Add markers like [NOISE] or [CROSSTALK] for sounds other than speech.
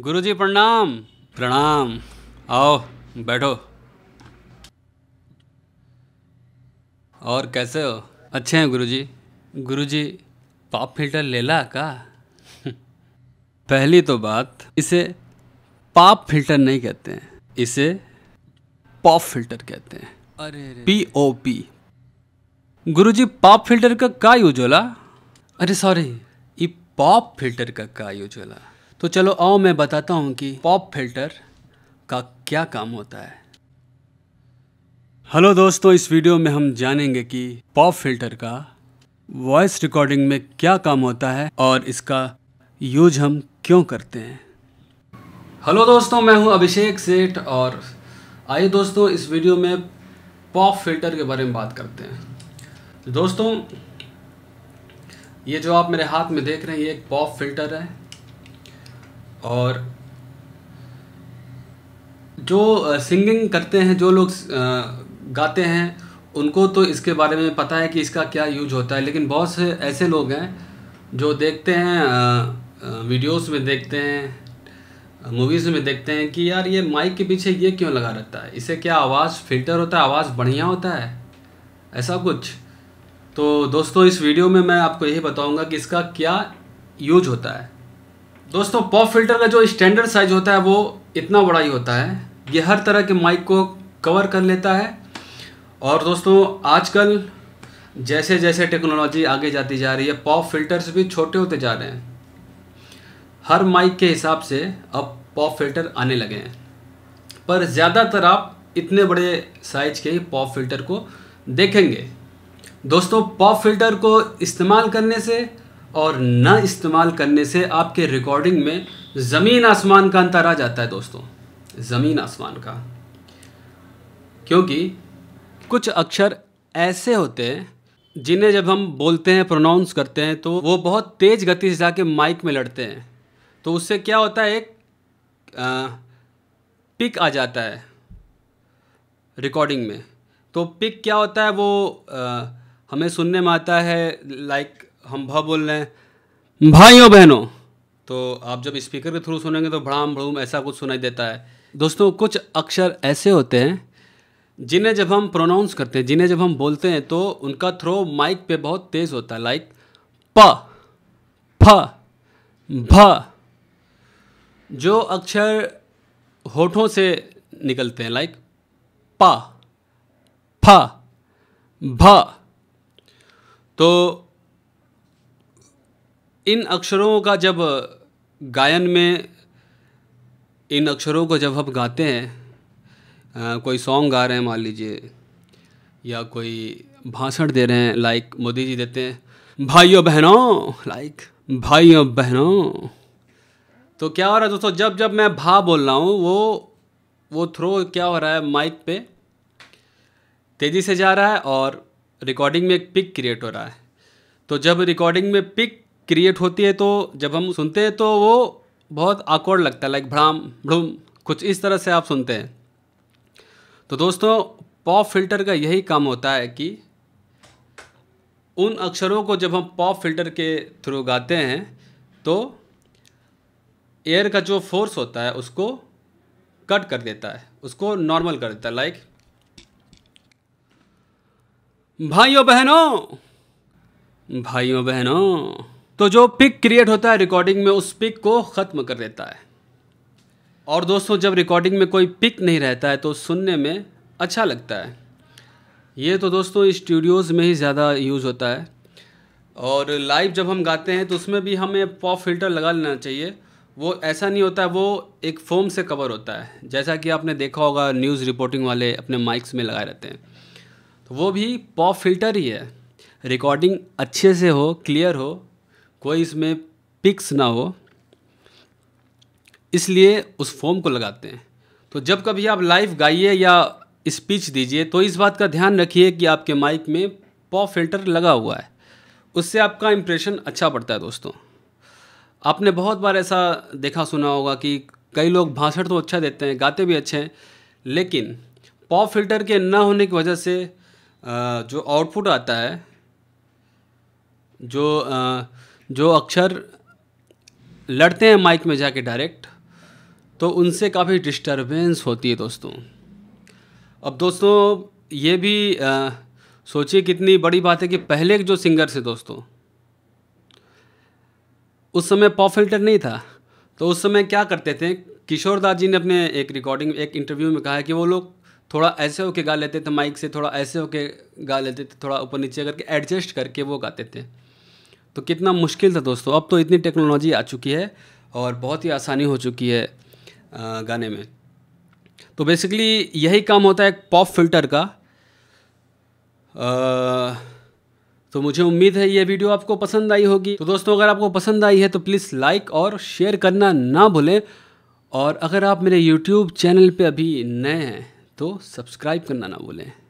गुरु जी प्रणाम प्रणाम आओ बैठो और कैसे हो अच्छे हैं गुरुजी गुरुजी पॉप फिल्टर ले ला का [LAUGHS] पहली तो बात इसे पॉप फिल्टर नहीं कहते हैं इसे पॉप फिल्टर कहते हैं अरे पी ओ पी गुरु जी पॉप फिल्टर का का यूज होला अरे सॉरी ये पॉप फिल्टर का का यूज होला तो चलो आओ मैं बताता हूँ कि पॉप फिल्टर का क्या काम होता है हेलो दोस्तों इस वीडियो में हम जानेंगे कि पॉप फिल्टर का वॉइस रिकॉर्डिंग में क्या काम होता है और इसका यूज हम क्यों करते हैं हेलो दोस्तों मैं हूं अभिषेक सेठ और आइए दोस्तों इस वीडियो में पॉप फिल्टर के बारे में बात करते हैं दोस्तों ये जो आप मेरे हाथ में देख रहे हैं ये एक पॉप फिल्टर है और जो सिंगिंग करते हैं जो लोग गाते हैं उनको तो इसके बारे में पता है कि इसका क्या यूज होता है लेकिन बहुत से ऐसे लोग हैं जो देखते हैं वीडियोस में देखते हैं मूवीज़ में देखते हैं कि यार ये माइक के पीछे ये क्यों लगा रहता है इसे क्या आवाज़ फिल्टर होता है आवाज़ बढ़िया होता है ऐसा कुछ तो दोस्तों इस वीडियो में मैं आपको यही बताऊंगा कि इसका क्या यूज होता है दोस्तों पॉप फिल्टर का जो स्टैंडर्ड साइज होता है वो इतना बड़ा ही होता है ये हर तरह के माइक को कवर कर लेता है और दोस्तों आजकल जैसे जैसे टेक्नोलॉजी आगे जाती जा रही है पॉप फिल्टर्स भी छोटे होते जा रहे हैं हर माइक के हिसाब से अब पॉप फिल्टर आने लगे हैं पर ज़्यादातर आप इतने बड़े साइज के ही पॉप फिल्टर को देखेंगे दोस्तों पॉप फिल्टर को इस्तेमाल करने से और न इस्तेमाल करने से आपके रिकॉर्डिंग में ज़मीन आसमान का अंतर आ जाता है दोस्तों ज़मीन आसमान का क्योंकि कुछ अक्षर ऐसे होते हैं जिन्हें जब हम बोलते हैं प्रोनाउंस करते हैं तो वो बहुत तेज़ गति से जाके माइक में लड़ते हैं तो उससे क्या होता है एक आ, पिक आ जाता है रिकॉर्डिंग में तो पिक क्या होता है वो आ, हमें सुनने में आता है लाइक हम भा बोल रहे हैं भाइयों बहनों तो आप जब स्पीकर के थ्रू सुनेंगे तो भड़ाम भड़ूम ऐसा कुछ सुनाई देता है दोस्तों कुछ अक्षर ऐसे होते हैं जिन्हें जब हम प्रोनाउंस करते हैं जिन्हें जब हम बोलते हैं तो उनका थ्रो माइक पे बहुत तेज़ होता है लाइक प फ भ जो अक्षर होठों से निकलते हैं लाइक प फ भ तो इन अक्षरों का जब गायन में इन अक्षरों को जब हम गाते हैं आ, कोई सॉन्ग गा रहे हैं मान लीजिए या कोई भाषण दे रहे हैं लाइक मोदी जी देते हैं भाइयों बहनों लाइक भाइयों बहनों तो क्या हो रहा है दोस्तों जब जब मैं भा बोल रहा हूँ वो वो थ्रो क्या हो रहा है माइक पे तेज़ी से जा रहा है और रिकॉर्डिंग में एक पिक क्रिएट हो रहा है तो जब रिकॉर्डिंग में पिक क्रिएट होती है तो जब हम सुनते हैं तो वो बहुत आकवर्ड लगता है लाइक भड़ाम भड़ूम कुछ इस तरह से आप सुनते हैं तो दोस्तों पॉप फिल्टर का यही काम होता है कि उन अक्षरों को जब हम पॉप फिल्टर के थ्रू गाते हैं तो एयर का जो फोर्स होता है उसको कट कर देता है उसको नॉर्मल कर देता है लाइक भाइयों बहनों भाइयों बहनों तो जो पिक क्रिएट होता है रिकॉर्डिंग में उस पिक को ख़त्म कर देता है और दोस्तों जब रिकॉर्डिंग में कोई पिक नहीं रहता है तो सुनने में अच्छा लगता है ये तो दोस्तों स्टूडियोज़ में ही ज़्यादा यूज़ होता है और लाइव जब हम गाते हैं तो उसमें भी हमें पॉप फिल्टर लगा लेना चाहिए वो ऐसा नहीं होता है वो एक फोम से कवर होता है जैसा कि आपने देखा होगा न्यूज़ रिपोर्टिंग वाले अपने माइक्स में लगाए रहते हैं तो वो भी पॉप फिल्टर ही है रिकॉर्डिंग अच्छे से हो क्लियर हो कोई इसमें पिक्स ना हो इसलिए उस फॉर्म को लगाते हैं तो जब कभी आप लाइव गाइए या स्पीच दीजिए तो इस बात का ध्यान रखिए कि आपके माइक में पॉ फिल्टर लगा हुआ है उससे आपका इम्प्रेशन अच्छा पड़ता है दोस्तों आपने बहुत बार ऐसा देखा सुना होगा कि कई लोग भाषण तो अच्छा देते हैं गाते भी अच्छे हैं लेकिन पॉ फिल्टर के ना होने की वजह से जो आउटपुट आता है जो जो अक्सर लड़ते हैं माइक में जाके डायरेक्ट तो उनसे काफ़ी डिस्टरबेंस होती है दोस्तों अब दोस्तों ये भी सोचिए कितनी बड़ी बात है कि पहले जो सिंगर थे दोस्तों उस समय पॉप फिल्टर नहीं था तो उस समय क्या करते थे किशोर दास जी ने अपने एक रिकॉर्डिंग एक इंटरव्यू में कहा है कि वो लोग थोड़ा ऐसे होके गा लेते थे माइक से थोड़ा ऐसे होके गा लेते थे थोड़ा ऊपर नीचे करके एडजस्ट करके वो गाते थे तो कितना मुश्किल था दोस्तों अब तो इतनी टेक्नोलॉजी आ चुकी है और बहुत ही आसानी हो चुकी है गाने में तो बेसिकली यही काम होता है एक पॉप फिल्टर का तो मुझे उम्मीद है ये वीडियो आपको पसंद आई होगी तो दोस्तों अगर आपको पसंद आई है तो प्लीज़ लाइक और शेयर करना ना भूलें और अगर आप मेरे यूट्यूब चैनल पे अभी नए हैं तो सब्सक्राइब करना ना भूलें